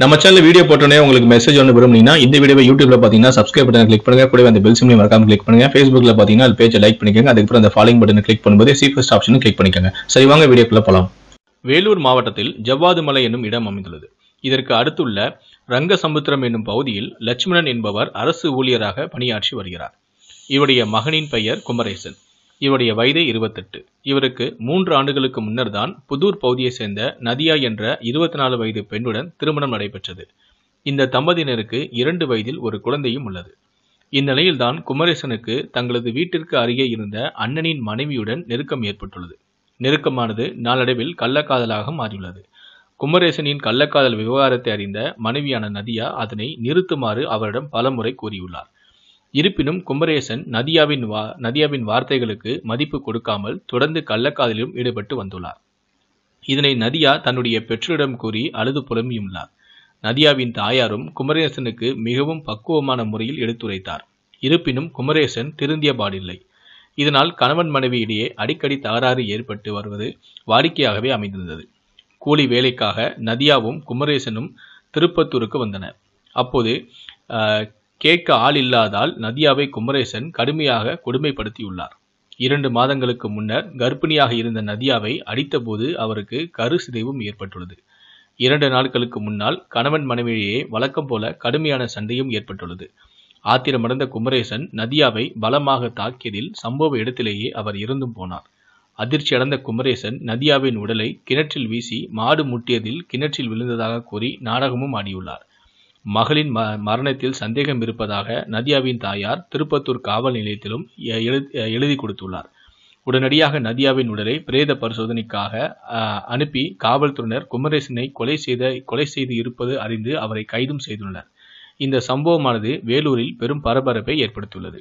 நம்ம channel video போட்டோன்னே உங்களுக்கு மெசேஜ் ஒன்று விரும்புனீங்கன்னா இந்த வீடியோ யூடியூப்ல பார்த்தீங்கன்னா சப்ஸ்கிரைப் பட்டன் கிளிக் பண்ணுங்க கூட அந்த பெல் சிம்லையும் மறக்காம கிளிக் பண்ணுங்க ஃபேஸ்புக்ல பார்த்தீங்கன்னா அது பேஜை லைக் பண்ணிக்கோங்க அதுக்கப்புறம் அந்த ஃபாலோ பட்டன் கிளிக் பண்ணும்போது சீஃபஸ்ட் ஆப்ஷனும் கிளிக் பண்ணிக்கோங்க சரி வாங்க வீடியோக்குள்ள போலாம் வேலூர் மாவட்டத்தில் ஜவ்வாது மலை என்னும் இடம் அமைந்துள்ளது இதற்கு அடுத்துள்ள ரங்கசமுத்திரம் என்னும் பகுதியில் லட்சுமணன் என்பவர் அரசு ஊழியராக பணியாற்றி வருகிறார் இவருடைய மகனின் பெயர் குமரேசன் இவருடைய வயது இருபத்தெட்டு இவருக்கு மூன்று ஆண்டுகளுக்கு முன்னர் தான் புதூர் பகுதியை சேர்ந்த நதியா என்ற இருபத்தி நாலு வயது பெண்ணுடன் திருமணம் நடைபெற்றது இந்த தம்பதியினருக்கு இரண்டு வயதில் ஒரு குழந்தையும் உள்ளது இந்நிலையில்தான் குமரேசனுக்கு தங்களது வீட்டிற்கு அருகே இருந்த அண்ணனின் மனைவியுடன் நெருக்கம் ஏற்பட்டுள்ளது நெருக்கமானது நாளடைவில் கள்ளக்காதலாக மாறியுள்ளது குமரேசனின் கள்ளக்காதல் விவகாரத்தை அறிந்த மனைவியான நதியா அதனை நிறுத்துமாறு அவரிடம் பலமுறை கூறியுள்ளார் இருப்பினும் குமரேசன் நதியாவின் வா நதியாவின் வார்த்தைகளுக்கு மதிப்பு கொடுக்காமல் தொடர்ந்து கள்ளக்காதலிலும் ஈடுபட்டு வந்துள்ளார் இதனை நதியா தன்னுடைய பெற்றோரிடம் கூறி அழுது புலம்பியுள்ளார் நதியாவின் தாயாரும் குமரேசனுக்கு மிகவும் பக்குவமான முறையில் எடுத்துரைத்தார் இருப்பினும் குமரேசன் திருந்திய பாடில்லை இதனால் கணவன் மனைவி இடையே அடிக்கடி தகராறு ஏற்பட்டு வருவது வாடிக்கையாகவே அமைந்திருந்தது கூலி வேலைக்காக நதியாவும் குமரேசனும் திருப்பத்தூருக்கு வந்தனர் அப்போது கேட்க ஆள் இல்லாதால் நதியாவை குமரேசன் கடுமையாக கொடுமைப்படுத்தியுள்ளார் இரண்டு மாதங்களுக்கு முன்னர் கர்ப்பிணியாக இருந்த நதியாவை அடித்தபோது அவருக்கு கரு சிதைவும் ஏற்பட்டுள்ளது இரண்டு நாட்களுக்கு முன்னால் கணவன் மனைவியே வழக்கம் போல கடுமையான சண்டையும் ஏற்பட்டுள்ளது ஆத்திரமடைந்த குமரேசன் நதியாவை பலமாக தாக்கியதில் சம்பவ இடத்திலேயே அவர் இருந்தும் போனார் அதிர்ச்சி அடைந்த குமரேசன் நதியாவின் உடலை கிணற்றில் வீசி மாடு முட்டியதில் கிணற்றில் விழுந்ததாக கூறி நாடகமும் ஆடியுள்ளார் மகளின் ம மரணத்தில் சந்தேகம் இருப்பதாக நதியாவின் தாயார் திருப்பத்தூர் காவல் நிலையத்திலும் எழுதி கொடுத்துள்ளார் உடனடியாக நதியாவின் உடலை பிரேத பரிசோதனைக்காக அனுப்பி காவல்துறையினர் குமரேசனை கொலை செய்த கொலை செய்து இருப்பது அறிந்து அவரை கைதும் செய்துள்ளனர் இந்த சம்பவமானது வேலூரில் பெரும் பரபரப்பை ஏற்படுத்தியுள்ளது